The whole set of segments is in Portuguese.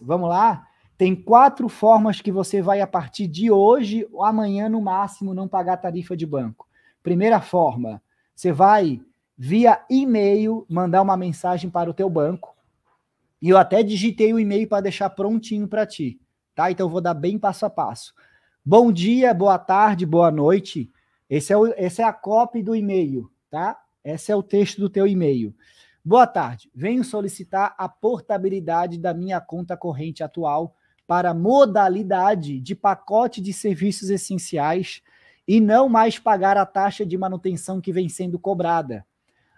Vamos lá? Tem quatro formas que você vai, a partir de hoje ou amanhã no máximo, não pagar tarifa de banco. Primeira forma, você vai via e-mail mandar uma mensagem para o teu banco. E eu até digitei o e-mail para deixar prontinho para ti, tá? Então vou dar bem passo a passo. Bom dia, boa tarde, boa noite. Esse é o, essa é a copy do e-mail, tá? Esse é o texto do teu e-mail. Boa tarde. Venho solicitar a portabilidade da minha conta corrente atual para modalidade de pacote de serviços essenciais e não mais pagar a taxa de manutenção que vem sendo cobrada.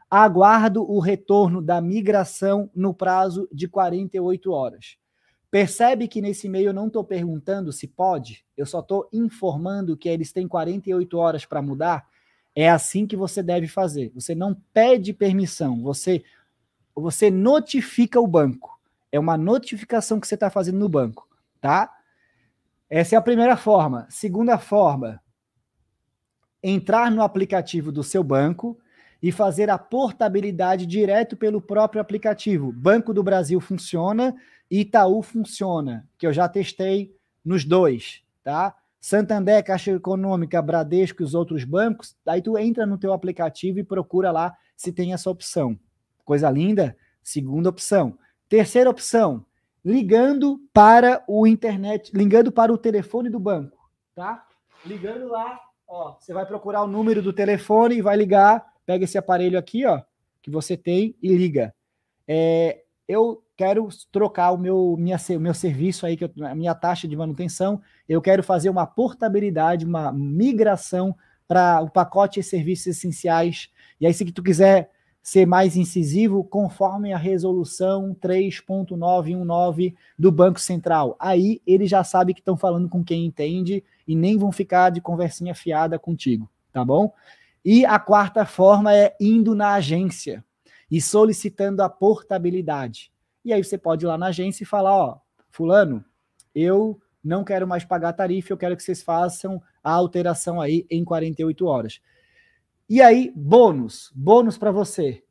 Aguardo o retorno da migração no prazo de 48 horas. Percebe que nesse e-mail eu não estou perguntando se pode, eu só estou informando que eles têm 48 horas para mudar. É assim que você deve fazer. Você não pede permissão, você você notifica o banco. É uma notificação que você está fazendo no banco, tá? Essa é a primeira forma. Segunda forma, entrar no aplicativo do seu banco e fazer a portabilidade direto pelo próprio aplicativo. Banco do Brasil funciona, Itaú funciona, que eu já testei nos dois, tá? Santander, Caixa Econômica, Bradesco e os outros bancos, Daí tu entra no teu aplicativo e procura lá se tem essa opção. Coisa linda. Segunda opção. Terceira opção, ligando para o internet, ligando para o telefone do banco, tá? Ligando lá, ó, você vai procurar o número do telefone e vai ligar, pega esse aparelho aqui, ó, que você tem e liga. É, eu quero trocar o meu, minha, meu serviço aí, que eu, a minha taxa de manutenção, eu quero fazer uma portabilidade, uma migração para o pacote de serviços essenciais. E aí, se tu quiser ser mais incisivo conforme a resolução 3.919 do Banco Central. Aí ele já sabe que estão falando com quem entende e nem vão ficar de conversinha fiada contigo, tá bom? E a quarta forma é indo na agência e solicitando a portabilidade. E aí você pode ir lá na agência e falar, ó, fulano, eu não quero mais pagar tarifa, eu quero que vocês façam a alteração aí em 48 horas. E aí, bônus, bônus para você.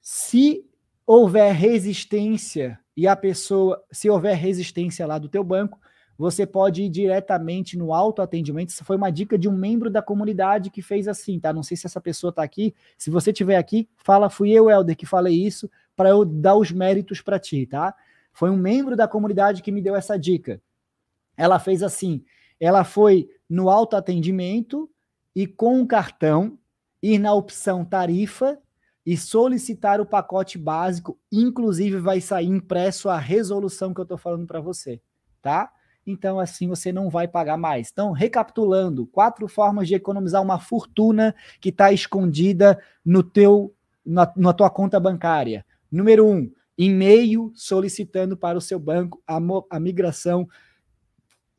Se houver resistência e a pessoa, se houver resistência lá do teu banco, você pode ir diretamente no autoatendimento. Isso foi uma dica de um membro da comunidade que fez assim, tá? Não sei se essa pessoa tá aqui. Se você tiver aqui, fala, fui eu, Helder, que falei isso, para eu dar os méritos para ti, tá? Foi um membro da comunidade que me deu essa dica. Ela fez assim, ela foi no autoatendimento e com o cartão ir na opção tarifa e solicitar o pacote básico, inclusive vai sair impresso a resolução que eu estou falando para você, tá? Então assim você não vai pagar mais. Então, recapitulando, quatro formas de economizar uma fortuna que está escondida no teu na, na tua conta bancária. Número um, e-mail solicitando para o seu banco a, a migração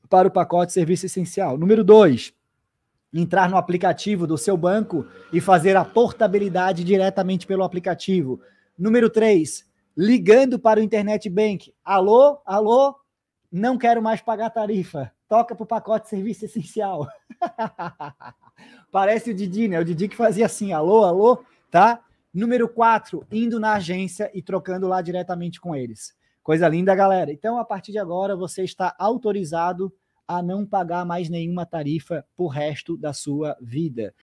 para o pacote serviço essencial. Número dois entrar no aplicativo do seu banco e fazer a portabilidade diretamente pelo aplicativo. Número 3, ligando para o Internet Bank. Alô, alô, não quero mais pagar tarifa. Toca para o pacote serviço essencial. Parece o Didi, né? O Didi que fazia assim, alô, alô, tá? Número 4, indo na agência e trocando lá diretamente com eles. Coisa linda, galera. Então, a partir de agora, você está autorizado a não pagar mais nenhuma tarifa por resto da sua vida.